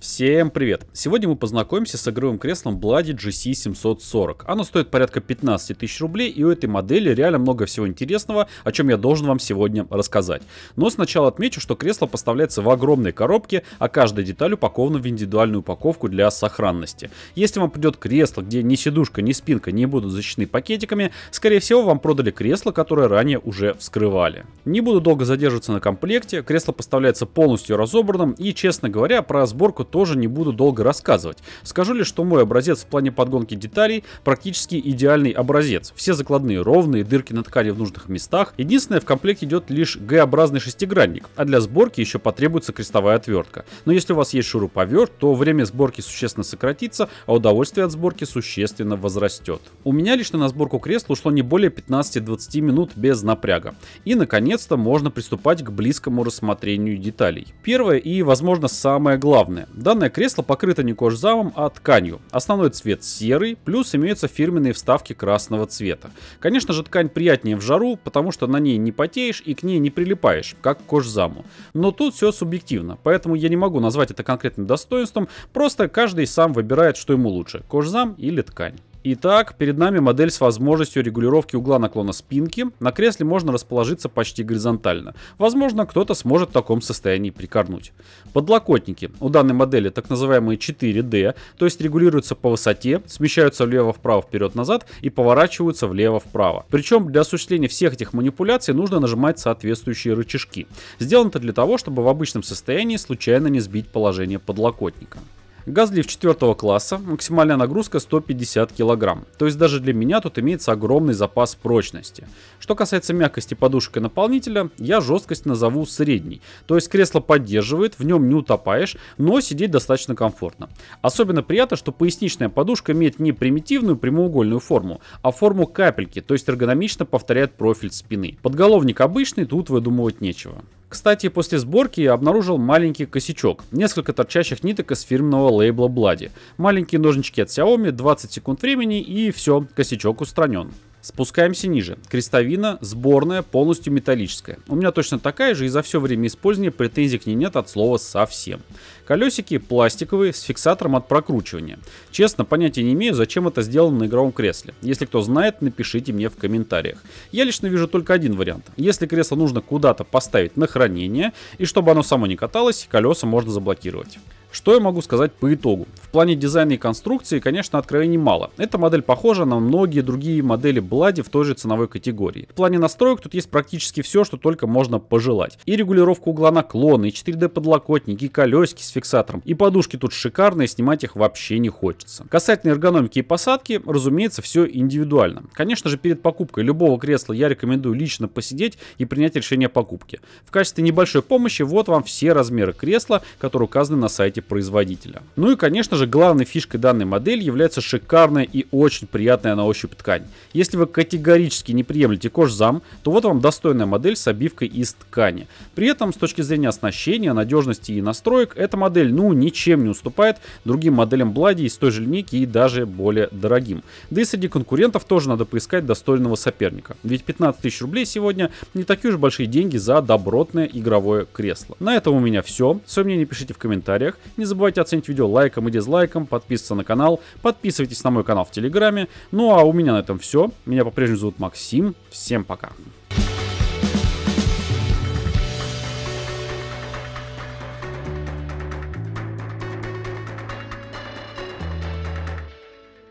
Всем привет! Сегодня мы познакомимся с игровым креслом Bloody GC740. Оно стоит порядка 15 тысяч рублей и у этой модели реально много всего интересного, о чем я должен вам сегодня рассказать. Но сначала отмечу, что кресло поставляется в огромной коробке, а каждая деталь упакована в индивидуальную упаковку для сохранности. Если вам придет кресло, где ни сидушка, ни спинка не будут защищены пакетиками, скорее всего вам продали кресло, которое ранее уже вскрывали. Не буду долго задерживаться на комплекте, кресло поставляется полностью разобранным и честно говоря про сборку тоже не буду долго рассказывать. Скажу лишь, что мой образец в плане подгонки деталей практически идеальный образец. Все закладные ровные, дырки на ткани в нужных местах. Единственное, в комплекте идет лишь Г-образный шестигранник, а для сборки еще потребуется крестовая отвертка. Но если у вас есть шуруповерт, то время сборки существенно сократится, а удовольствие от сборки существенно возрастет. У меня лично на сборку кресла ушло не более 15-20 минут без напряга. И наконец-то можно приступать к близкому рассмотрению деталей. Первое и, возможно, самое главное. Данное кресло покрыто не кожзамом, а тканью. Основной цвет серый, плюс имеются фирменные вставки красного цвета. Конечно же ткань приятнее в жару, потому что на ней не потеешь и к ней не прилипаешь, как к кожзаму. Но тут все субъективно, поэтому я не могу назвать это конкретным достоинством, просто каждый сам выбирает, что ему лучше, кожзам или ткань. Итак, перед нами модель с возможностью регулировки угла наклона спинки. На кресле можно расположиться почти горизонтально. Возможно, кто-то сможет в таком состоянии прикорнуть. Подлокотники. У данной модели так называемые 4D, то есть регулируются по высоте, смещаются влево-вправо, вперед-назад и поворачиваются влево-вправо. Причем для осуществления всех этих манипуляций нужно нажимать соответствующие рычажки. Сделано это для того, чтобы в обычном состоянии случайно не сбить положение подлокотника. Газлифт 4 класса, максимальная нагрузка 150 кг, то есть даже для меня тут имеется огромный запас прочности. Что касается мягкости подушек и наполнителя, я жесткость назову средней, то есть кресло поддерживает, в нем не утопаешь, но сидеть достаточно комфортно. Особенно приятно, что поясничная подушка имеет не примитивную прямоугольную форму, а форму капельки, то есть эргономично повторяет профиль спины. Подголовник обычный, тут выдумывать нечего. Кстати, после сборки я обнаружил маленький косячок, несколько торчащих ниток из фирменного лейбла Блади. Маленькие ножнички от Xiaomi, 20 секунд времени и все, косячок устранен. Спускаемся ниже. Крестовина сборная, полностью металлическая. У меня точно такая же и за все время использования претензий к ней нет от слова совсем. Колесики пластиковые с фиксатором от прокручивания. Честно, понятия не имею, зачем это сделано на игровом кресле. Если кто знает, напишите мне в комментариях. Я лично вижу только один вариант. Если кресло нужно куда-то поставить на хранение, и чтобы оно само не каталось, колеса можно заблокировать. Что я могу сказать по итогу? В плане дизайна и конструкции, конечно, откровений мало. Эта модель похожа на многие другие модели Бладе в той же ценовой категории. В плане настроек тут есть практически все, что только можно пожелать. И регулировка угла наклона, и 4D подлокотники, и колесики с фиксатором, и подушки тут шикарные, снимать их вообще не хочется. Касательно эргономики и посадки, разумеется, все индивидуально. Конечно же, перед покупкой любого кресла я рекомендую лично посидеть и принять решение о покупке. В качестве небольшой помощи вот вам все размеры кресла, которые указаны на сайте производителя. Ну и, конечно же, главной фишкой данной модели является шикарная и очень приятная на ощупь ткань. Если вы категорически не приемлете кожзам, то вот вам достойная модель с обивкой из ткани. При этом с точки зрения оснащения, надежности и настроек эта модель ну ничем не уступает другим моделям Блади из той же линейки и даже более дорогим. Да и среди конкурентов тоже надо поискать достойного соперника. Ведь 15 тысяч рублей сегодня не такие уж большие деньги за добротное игровое кресло. На этом у меня все. Свое мнение пишите в комментариях. Не забывайте оценить видео лайком и дизлайком, подписываться на канал, подписывайтесь на мой канал в Телеграме. Ну а у меня на этом все. Меня по-прежнему зовут Максим. Всем пока.